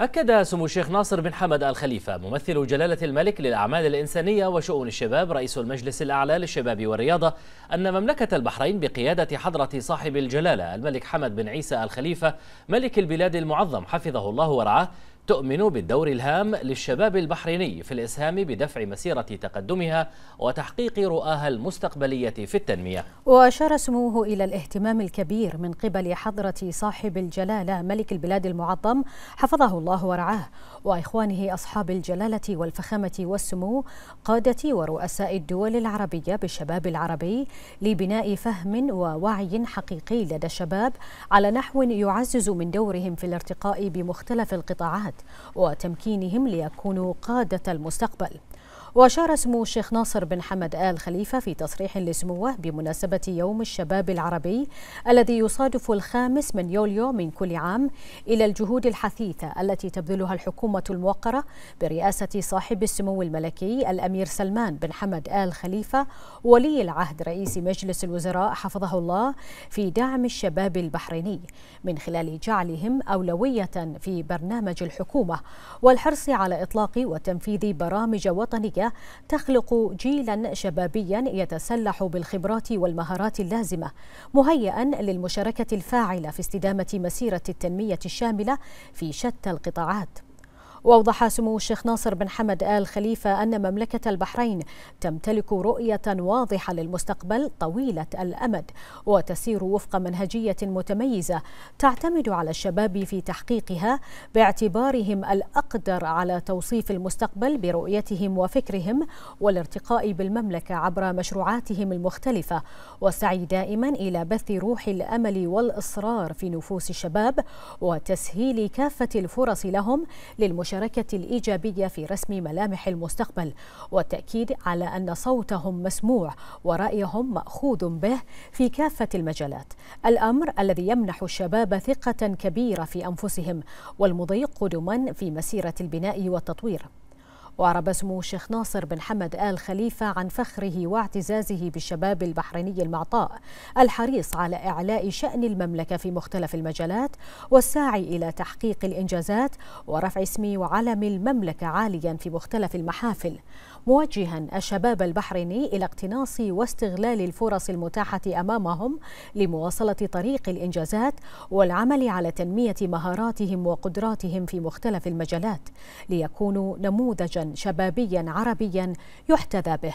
أكد سمو الشيخ ناصر بن حمد الخليفة ممثل جلالة الملك للأعمال الإنسانية وشؤون الشباب رئيس المجلس الأعلى للشباب والرياضة أن مملكة البحرين بقيادة حضرة صاحب الجلالة الملك حمد بن عيسى الخليفة ملك البلاد المعظم حفظه الله ورعاه تؤمن بالدور الهام للشباب البحريني في الإسهام بدفع مسيرة تقدمها وتحقيق رؤاها المستقبلية في التنمية وأشار سموه إلى الاهتمام الكبير من قبل حضرة صاحب الجلالة ملك البلاد المعظم حفظه الله ورعاه وإخوانه أصحاب الجلالة والفخامة والسمو قادة ورؤساء الدول العربية بالشباب العربي لبناء فهم ووعي حقيقي لدى الشباب على نحو يعزز من دورهم في الارتقاء بمختلف القطاعات وتمكينهم ليكونوا قادة المستقبل وأشار سمو الشيخ ناصر بن حمد آل خليفة في تصريح لسموه بمناسبة يوم الشباب العربي الذي يصادف الخامس من يوليو من كل عام إلى الجهود الحثيثة التي تبذلها الحكومة الموقرة برئاسة صاحب السمو الملكي الأمير سلمان بن حمد آل خليفة ولي العهد رئيس مجلس الوزراء حفظه الله في دعم الشباب البحريني من خلال جعلهم أولوية في برنامج الحكومة والحرص على إطلاق وتنفيذ برامج وطنية الحياه تخلق جيلا شبابيا يتسلح بالخبرات والمهارات اللازمة مهيئا للمشاركة الفاعلة في استدامة مسيرة التنمية الشاملة في شتى القطاعات وأوضح سمو الشيخ ناصر بن حمد آل خليفة أن مملكة البحرين تمتلك رؤية واضحة للمستقبل طويلة الأمد وتسير وفق منهجية متميزة تعتمد على الشباب في تحقيقها باعتبارهم الأقدر على توصيف المستقبل برؤيتهم وفكرهم والارتقاء بالمملكة عبر مشروعاتهم المختلفة والسعي دائما إلى بث روح الأمل والإصرار في نفوس الشباب وتسهيل كافة الفرص لهم للمشاركة المشاركة الإيجابية في رسم ملامح المستقبل والتأكيد على أن صوتهم مسموع ورأيهم مأخوذ به في كافة المجالات الأمر الذي يمنح الشباب ثقة كبيرة في أنفسهم والمضي قدما في مسيرة البناء والتطوير وأعرب سمو الشيخ ناصر بن حمد آل خليفة عن فخره واعتزازه بالشباب البحريني المعطاء الحريص على إعلاء شأن المملكة في مختلف المجالات والساعي إلى تحقيق الإنجازات ورفع اسم وعلم المملكة عاليا في مختلف المحافل موجها الشباب البحريني إلى اقتناص واستغلال الفرص المتاحة أمامهم لمواصلة طريق الإنجازات والعمل على تنمية مهاراتهم وقدراتهم في مختلف المجالات ليكونوا نموذجا شبابيا عربيا يحتذى به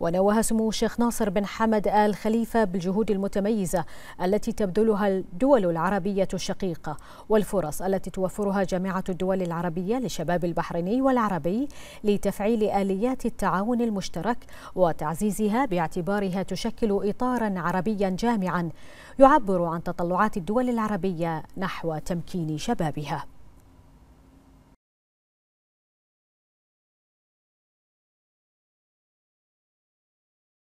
ونوه سمو الشيخ ناصر بن حمد آل خليفة بالجهود المتميزة التي تبذلها الدول العربية الشقيقة والفرص التي توفرها جامعة الدول العربية للشباب البحريني والعربي لتفعيل آليات التعاون المشترك وتعزيزها باعتبارها تشكل إطارا عربيا جامعا يعبر عن تطلعات الدول العربية نحو تمكين شبابها